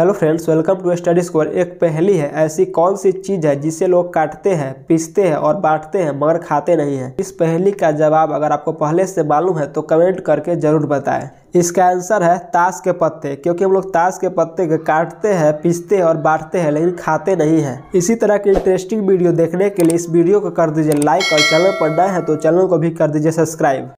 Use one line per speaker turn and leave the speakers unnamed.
hello friends welcome to study score एक पहली है ऐसी कौन सी चीज़ है जिसे लोग काटते हैं पीसते हैं और बांटते हैं मगर खाते नहीं हैं इस पहली का जवाब अगर आपको पहले से मालूम है तो कमेंट करके ज़रूर बताएं इसका आंसर है ताश के पत्ते क्योंकि हम लोग ताश के पत्ते के काटते हैं पीसते हैं और बांटते हैं लेकिन खाते नहीं हैं इसी तरह की इंटरेस्टिंग वीडियो देखने के लिए इस वीडियो को कर दीजिए लाइक और चैनल पर नए हैं तो चैनल को भी कर दीजिए सब्सक्राइब